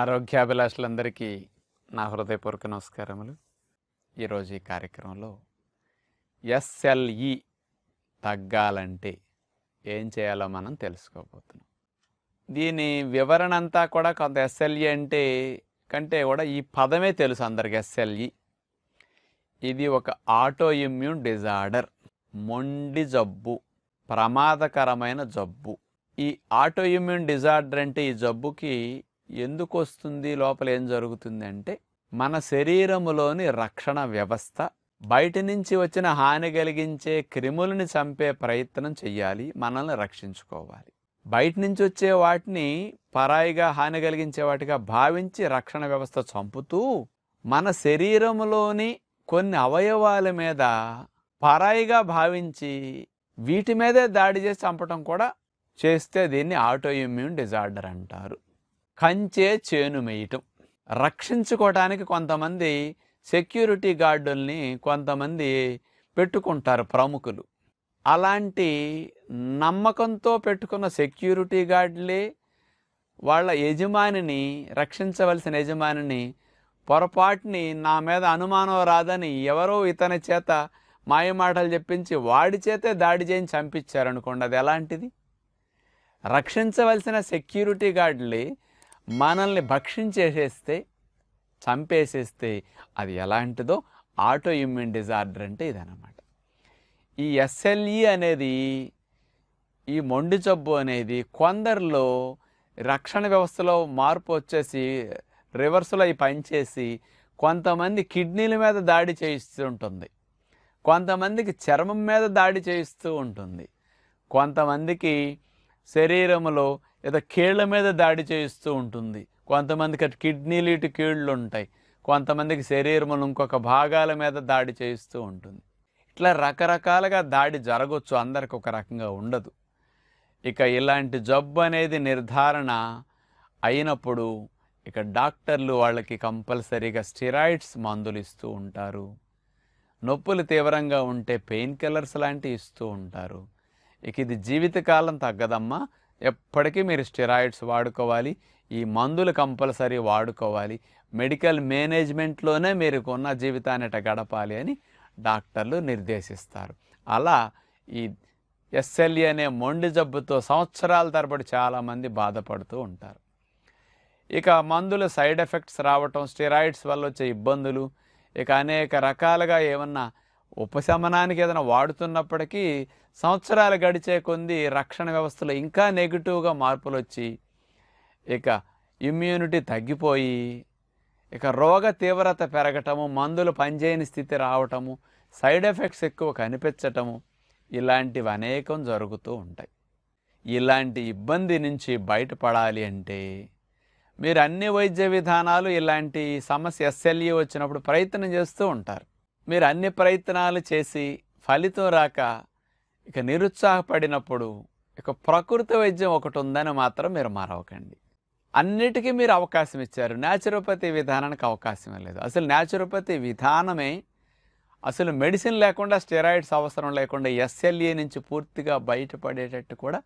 ఆరోగ్యాభిలాషులందరికీ నా హృదయపూర్వక నమస్కారములు ఈరోజు ఈ కార్యక్రమంలో ఎస్ఎల్ఈ తగ్గాలంటే ఏం చేయాలో మనం తెలుసుకోబోతున్నాం దీని వివరణ అంతా కూడా కొంత ఎస్ఎల్ఈ అంటే కంటే కూడా ఈ పదమే తెలుసు అందరికి ఎస్ఎల్ఈ ఇది ఒక ఆటో ఇమ్యూన్ డిజార్డర్ మొండి జబ్బు ప్రమాదకరమైన జబ్బు ఈ ఆటో ఇమ్యూన్ డిజార్డర్ అంటే ఈ జబ్బుకి ఎందుకు వస్తుంది లోపల ఏం జరుగుతుంది అంటే మన శరీరములోని రక్షణ వ్యవస్థ బయట నుంచి వచ్చిన హాని కలిగించే క్రిములని చంపే ప్రయత్నం చెయ్యాలి మనల్ని రక్షించుకోవాలి బయట నుంచి వచ్చే వాటిని పరాయిగా హాని కలిగించే వాటిగా భావించి రక్షణ వ్యవస్థ చంపుతూ మన శరీరంలోని కొన్ని అవయవాల మీద పరాయిగా భావించి వీటి మీదే దాడి చేసి చంపటం కూడా చేస్తే దీన్ని ఆటో ఇమ్యూన్ డిజార్డర్ అంటారు కంచే చేను మేయటం రక్షించుకోవడానికి కొంతమంది సెక్యూరిటీ గార్డుల్ని కొంతమంది పెట్టుకుంటారు ప్రముఖులు అలాంటి నమ్మకంతో పెట్టుకున్న సెక్యూరిటీ గార్డులే వాళ్ళ యజమానిని రక్షించవలసిన యజమానిని పొరపాటుని నా మీద అనుమానం రాదని ఎవరో ఇతని చేత మాయమాటలు చెప్పించి వాడి చేతే దాడి చేయని చంపించారనుకోండి అది ఎలాంటిది రక్షించవలసిన సెక్యూరిటీ గార్డులే మనల్ని భక్షించేసేస్తే చంపేసేస్తే అది ఎలాంటిదో ఆటో ఇమ్యూన్ డిజార్డర్ అంటే ఇది అనమాట ఈ ఎస్ఎల్ఈ e అనేది ఈ మొండి జబ్బు అనేది కొందరిలో రక్షణ వ్యవస్థలో మార్పు వచ్చేసి రివర్స్లో అవి పనిచేసి కొంతమంది కిడ్నీల మీద దాడి చేయిస్తూ ఉంటుంది కొంతమందికి చర్మం మీద దాడి చేయిస్తూ ఉంటుంది కొంతమందికి శరీరంలో లేదా కీళ్ళ మీద దాడి చేయిస్తూ ఉంటుంది కొంతమందికి అటు కిడ్నీలు ఇటు కీళ్ళు ఉంటాయి కొంతమందికి శరీరంలో ఇంకొక భాగాల మీద దాడి చేయిస్తూ ఉంటుంది ఇట్లా రకరకాలుగా దాడి జరగవచ్చు అందరికి ఒక రకంగా ఉండదు ఇక ఇలాంటి జబ్బు అనేది నిర్ధారణ అయినప్పుడు ఇక డాక్టర్లు వాళ్ళకి కంపల్సరీగా స్టిరాయిడ్స్ మందులు ఇస్తూ ఉంటారు నొప్పులు తీవ్రంగా ఉంటే పెయిన్ కిల్లర్స్ లాంటివి ఇస్తూ ఉంటారు ఇక ఇది జీవితకాలం తగ్గదమ్మా ఎప్పటికీ మీరు స్టెరాయిడ్స్ వాడుకోవాలి ఈ మందులు కంపల్సరీ వాడుకోవాలి మెడికల్ మేనేజ్మెంట్లోనే మీరు కొన్న జీవితాన్ని గడపాలి అని డాక్టర్లు నిర్దేశిస్తారు అలా ఈ ఎస్ఎల్ఈ అనే మొండి జబ్బుతో సంవత్సరాల తరబడి చాలామంది బాధపడుతూ ఉంటారు ఇక మందుల సైడ్ ఎఫెక్ట్స్ రావటం స్టెరాయిడ్స్ వల్ల వచ్చే ఇబ్బందులు ఇక అనేక రకాలుగా ఏమన్నా ఉపశమనానికి ఏదైనా వాడుతున్నప్పటికీ సంవత్సరాలు గడిచే కొంది రక్షణ వ్యవస్థలో ఇంకా నెగిటివ్గా మార్పులు వచ్చి ఇక ఇమ్యూనిటీ తగ్గిపోయి ఇక రోగ తీవ్రత పెరగటము మందులు పనిచేయని స్థితి రావటము సైడ్ ఎఫెక్ట్స్ ఎక్కువ కనిపించటము ఇలాంటివి అనేకం జరుగుతూ ఉంటాయి ఇలాంటి ఇబ్బంది నుంచి బయటపడాలి అంటే మీరు అన్ని వైద్య విధానాలు ఇలాంటి సమస్య ఎస్ఎల్ఈ వచ్చినప్పుడు ప్రయత్నం చేస్తూ ఉంటారు మీరు అన్ని ప్రయత్నాలు చేసి ఫలితం రాక ఇక నిరుత్సాహపడినప్పుడు ఇక ప్రకృతి వైద్యం ఒకటి ఉందని మాత్రం మీరు మరవకండి అన్నిటికీ మీరు అవకాశం ఇచ్చారు న్యాచురోపతి విధానానికి అవకాశం లేదు అసలు న్యాచురోపతి విధానమే అసలు మెడిసిన్ లేకుండా స్టెరాయిడ్స్ అవసరం లేకుండా ఎస్ఎల్ఏ నుంచి పూర్తిగా బయటపడేటట్టు కూడా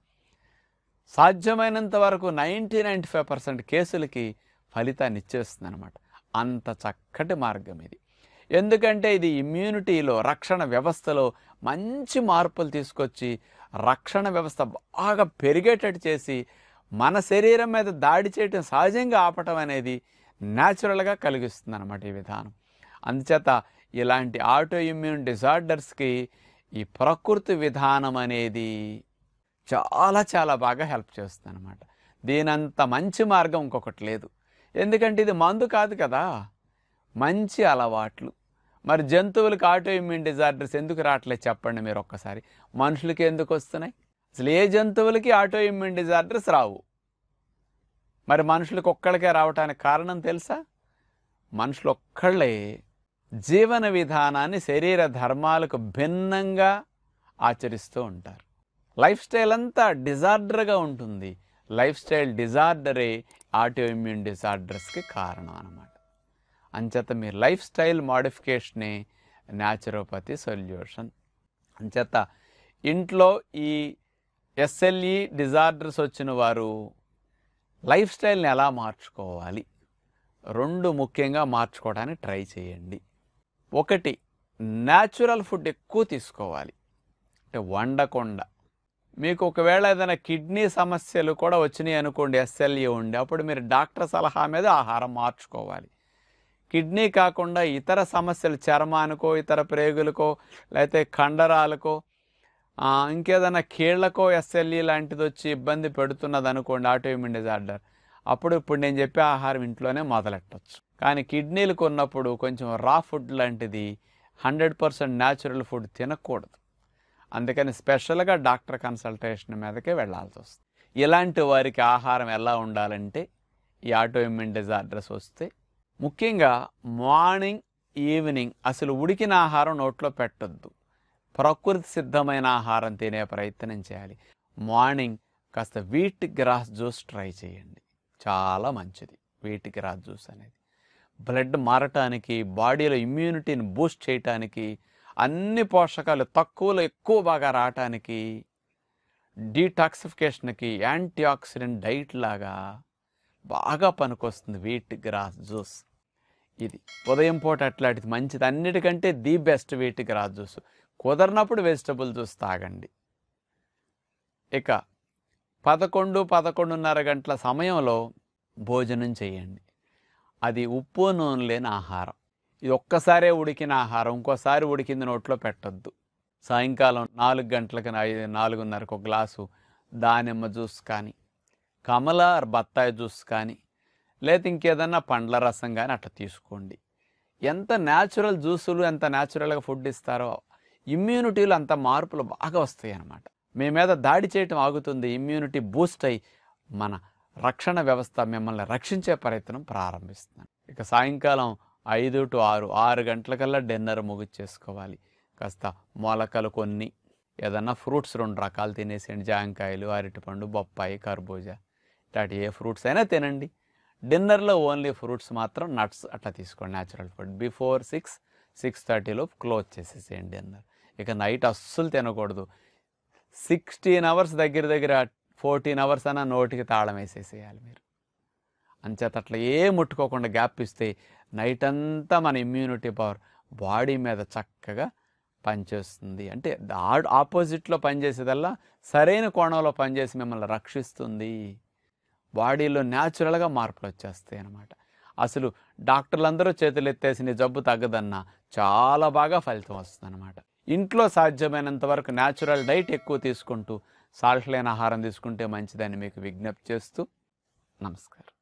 సాధ్యమైనంత వరకు నైంటీ నైంటీ ఫైవ్ పర్సెంట్ కేసులకి ఫలితాన్ని ఇచ్చేస్తుంది అనమాట అంత చక్కటి మార్గం ఇది ఎందుకంటే ఇది ఇమ్యూనిటీలో రక్షణ వ్యవస్థలో మంచి మార్పులు తీసుకొచ్చి రక్షణ వ్యవస్థ బాగా పెరిగేటట్టు చేసి మన శరీరం మీద దాడి చేయటం సహజంగా ఆపటం అనేది న్యాచురల్గా కలిగిస్తుంది అనమాట ఈ విధానం అందుచేత ఇలాంటి ఆటో ఇమ్యూన్ డిజార్డర్స్కి ఈ ప్రకృతి విధానం అనేది చాలా చాలా బాగా హెల్ప్ చేస్తుంది అనమాట దీనంత మంచి మార్గం ఇంకొకటి లేదు ఎందుకంటే ఇది మందు కాదు కదా మంచి అలవాట్లు మరి జంతువులకు ఆటో ఇమ్యూన్ డిజార్డర్స్ ఎందుకు రావట్లేదు చెప్పండి మీరు ఒక్కసారి మనుషులకి ఎందుకు వస్తున్నాయి అసలు ఏ జంతువులకి ఆటో ఇమ్యూన్ డిజార్డర్స్ రావు మరి మనుషులకు ఒక్కళ్ళకే రావటానికి కారణం తెలుసా మనుషులు ఒక్కళ్ళే జీవన విధానాన్ని శరీర ధర్మాలకు భిన్నంగా ఆచరిస్తూ ఉంటారు లైఫ్ స్టైల్ అంతా డిజార్డర్గా ఉంటుంది లైఫ్ స్టైల్ డిజార్డరే ఆటో ఇమ్యూన్ డిజార్డర్స్కి కారణం అనమాట అంచేత మీ లైఫ్ స్టైల్ మాడిఫికేషనే న్యాచురోపతి సొల్యూషన్ అంచేత ఇంట్లో ఈ ఎస్ఎల్ఈ డిజార్డర్స్ వచ్చిన వారు లైఫ్ స్టైల్ని ఎలా మార్చుకోవాలి రెండు ముఖ్యంగా మార్చుకోవడానికి ట్రై చేయండి ఒకటి న్యాచురల్ ఫుడ్ ఎక్కువ తీసుకోవాలి అంటే వండకుండా మీకు ఒకవేళ ఏదైనా కిడ్నీ సమస్యలు కూడా వచ్చినాయి అనుకోండి ఎస్ఎల్ఈ ఉండి అప్పుడు మీరు డాక్టర్ సలహా మీద ఆహారం మార్చుకోవాలి కిడ్నీ కాకుండా ఇతర సమస్యలు చర్మానికో ఇతర ప్రేగులకో లేకపోతే కండరాలకో ఇంకేదైనా కీళ్లకో ఎస్ఎల్ఈ లాంటిది వచ్చి ఇబ్బంది పెడుతున్నది అనుకోండి ఆటోఇమ్యూన్ డిజార్డర్ అప్పుడు ఇప్పుడు నేను చెప్పే ఆహారం ఇంట్లోనే మొదలెట్టచ్చు కానీ కిడ్నీలకు ఉన్నప్పుడు కొంచెం రా ఫుడ్ లాంటిది హండ్రెడ్ పర్సెంట్ న్యాచురల్ ఫుడ్ తినకూడదు అందుకని స్పెషల్గా డాక్టర్ కన్సల్టేషన్ మీదకే వెళ్ళాల్సి వస్తుంది ఇలాంటి వారికి ఆహారం ఎలా ఉండాలంటే ఈ ఆటోఇమ్యూన్ డిజార్డర్స్ వస్తే ముఖ్యంగా మార్నింగ్ ఈవినింగ్ అసలు ఉడికిన ఆహారం నోట్లో పెట్టద్దు ప్రకృతి సిద్ధమైన ఆహారం తినే ప్రయత్నం చేయాలి మార్నింగ్ కాస్త వీట్ గ్రాస్ జ్యూస్ ట్రై చేయండి చాలా మంచిది వీట్ గ్రాస్ జ్యూస్ అనేది బ్లడ్ మారటానికి బాడీలో ఇమ్యూనిటీని బూస్ట్ చేయటానికి అన్ని పోషకాలు తక్కువలో ఎక్కువ బాగా రావటానికి డీటాక్సిఫికేషన్కి యాంటీ ఆక్సిడెంట్ డైట్ లాగా బాగా పనికొస్తుంది వీట్ గ్రాస్ జ్యూస్ ఇది ఉదయం పూట అట్లాంటిది మంచిది అన్నిటికంటే ది బెస్ట్ వీటికి రాజు జ్యూస్ కుదరినప్పుడు వెజిటబుల్ జ్యూస్ తాగండి ఇక పదకొండు పదకొండున్నర గంటల సమయంలో భోజనం చేయండి అది ఉప్పు నూనె లేని ఆహారం ఇది ఒక్కసారే ఉడికిన ఆహారం ఇంకోసారి ఉడికింది నోట్లో పెట్టద్దు సాయంకాలం నాలుగు గంటలకి ఐదు నాలుగున్నరకు ఒక గ్లాసు దానిమ్మ జ్యూస్ కానీ కమల బత్తాయి జ్యూస్ కానీ లేదా ఇంకేదన్నా పండ్ల రసం కానీ అట్లా తీసుకోండి ఎంత న్యాచురల్ జ్యూసులు ఎంత న్యాచురల్గా ఫుడ్ ఇస్తారో ఇమ్యూనిటీలు అంత మార్పులు బాగా వస్తాయి అన్నమాట మీ మీద దాడి చేయటం ఆగుతుంది ఇమ్యూనిటీ బూస్ట్ అయి మన రక్షణ వ్యవస్థ మిమ్మల్ని రక్షించే ప్రయత్నం ప్రారంభిస్తున్నాను ఇక సాయంకాలం ఐదు టు ఆరు ఆరు గంటలకల్లా డిన్నర్ ముగిచ్చేసుకోవాలి కాస్త మొలకలు కొన్ని ఏదన్నా ఫ్రూట్స్ రెండు రకాలు తినేసేయండి జాంకాయలు అరటిపండు బొప్పాయి కర్బూజా ఇలాంటి ఏ ఫ్రూట్స్ అయినా తినండి డిన్నర్లో ఓన్లీ ఫ్రూట్స్ మాత్రం నట్స్ అట్లా తీసుకోండి natural food before six six థర్టీలో క్లోజ్ చేసేసేయండి డిన్నర్ ఇక నైట్ అస్సలు తినకూడదు సిక్స్టీన్ అవర్స్ దగ్గర దగ్గర ఫోర్టీన్ అవర్స్ అన్న నోటికి తాళం వేసేసేయాలి మీరు అంచేత అట్లా ఏ ముట్టుకోకుండా గ్యాప్ ఇస్తే నైట్ అంతా మన ఇమ్యూనిటీ పవర్ బాడీ మీద చక్కగా పనిచేస్తుంది అంటే ఆపోజిట్లో పనిచేసేదల్లా సరైన కోణంలో పనిచేసి మిమ్మల్ని రక్షిస్తుంది బాడీలో న్యాచురల్గా మార్పులు వచ్చేస్తాయి అనమాట అసలు డాక్టర్లందరూ చేతులు నీ జబ్బు తగ్గదన్నా చాలా బాగా ఫలితం వస్తుంది అనమాట ఇంట్లో సాధ్యమైనంత వరకు న్యాచురల్ డైట్ ఎక్కువ తీసుకుంటూ సాల్ట్ లేని ఆహారం తీసుకుంటే మంచిదని మీకు విజ్ఞప్తి చేస్తూ నమస్కారం